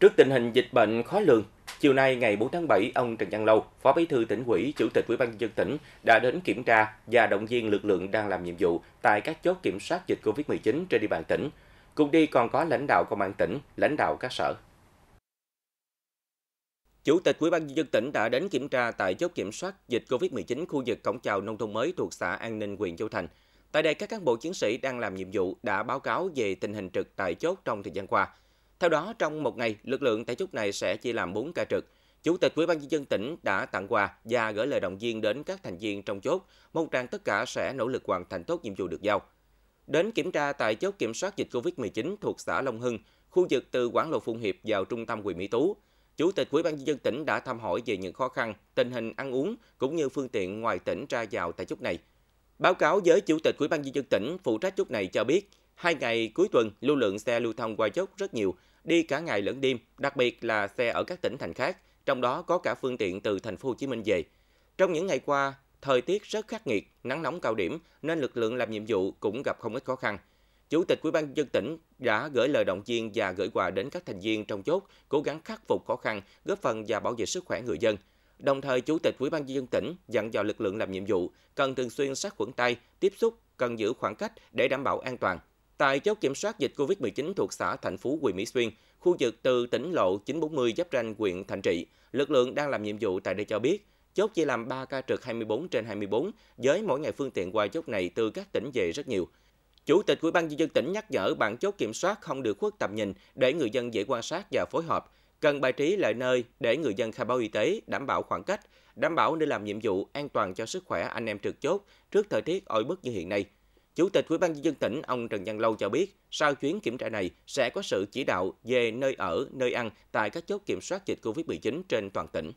Trước tình hình dịch bệnh khó lường, chiều nay ngày 4 tháng 7, ông Trần Văn Lâu, Phó Bí thư tỉnh ủy, Chủ tịch Ủy ban nhân dân tỉnh đã đến kiểm tra và động viên lực lượng đang làm nhiệm vụ tại các chốt kiểm soát dịch Covid-19 trên địa bàn tỉnh. Cùng đi còn có lãnh đạo công an tỉnh, lãnh đạo các sở. Chủ tịch Ủy ban nhân dân tỉnh đã đến kiểm tra tại chốt kiểm soát dịch Covid-19 khu vực cổng chào nông thôn mới thuộc xã An Ninh, huyện Châu Thành. Tại đây, các cán bộ chiến sĩ đang làm nhiệm vụ đã báo cáo về tình hình trực tại chốt trong thời gian qua. Theo đó, trong một ngày, lực lượng tại chốt này sẽ chia làm 4 ca trực. Chủ tịch Ủy ban nhân dân tỉnh đã tặng quà và gửi lời động viên đến các thành viên trong chốt, mong rằng tất cả sẽ nỗ lực hoàn thành tốt nhiệm vụ được giao. Đến kiểm tra tại chốt kiểm soát dịch Covid-19 thuộc xã Long Hưng, khu vực từ Quảng Lộ Phụng Hiệp vào trung tâm huyện Mỹ Tú, Chủ tịch Ủy ban nhân dân tỉnh đã thăm hỏi về những khó khăn, tình hình ăn uống cũng như phương tiện ngoài tỉnh ra vào tại chốt này. Báo cáo với Chủ tịch Ủy ban nhân dân tỉnh phụ trách chốt này cho biết, Hai ngày cuối tuần, lưu lượng xe lưu thông qua chốt rất nhiều, đi cả ngày lẫn đêm, đặc biệt là xe ở các tỉnh thành khác, trong đó có cả phương tiện từ thành phố Hồ Chí Minh về. Trong những ngày qua, thời tiết rất khắc nghiệt, nắng nóng cao điểm nên lực lượng làm nhiệm vụ cũng gặp không ít khó khăn. Chủ tịch Ủy ban dân tỉnh đã gửi lời động viên và gửi quà đến các thành viên trong chốt cố gắng khắc phục khó khăn, góp phần và bảo vệ sức khỏe người dân. Đồng thời, Chủ tịch Ủy ban dân tỉnh dặn dò lực lượng làm nhiệm vụ cần thường xuyên sát khuẩn tay, tiếp xúc, cần giữ khoảng cách để đảm bảo an toàn. Tại chốt kiểm soát dịch COVID-19 thuộc xã Thạnh Phú, huyện Mỹ Xuyên, khu vực từ tỉnh lộ 940 giáp ranh huyện Thạnh Trị, lực lượng đang làm nhiệm vụ tại đây cho biết, chốt chỉ làm 3 ca trực 24 trên 24, với mỗi ngày phương tiện qua chốt này từ các tỉnh về rất nhiều. Chủ tịch Ủy ban nhân dân tỉnh nhắc nhở bạn chốt kiểm soát không được khuất tầm nhìn để người dân dễ quan sát và phối hợp, cần bài trí lại nơi để người dân khai báo y tế, đảm bảo khoảng cách, đảm bảo nơi làm nhiệm vụ an toàn cho sức khỏe anh em trực chốt trước thời tiết oi bức như hiện nay. Chủ tịch Ủy ban nhân dân tỉnh ông Trần Văn Lâu cho biết, sau chuyến kiểm tra này sẽ có sự chỉ đạo về nơi ở, nơi ăn tại các chốt kiểm soát dịch COVID-19 trên toàn tỉnh.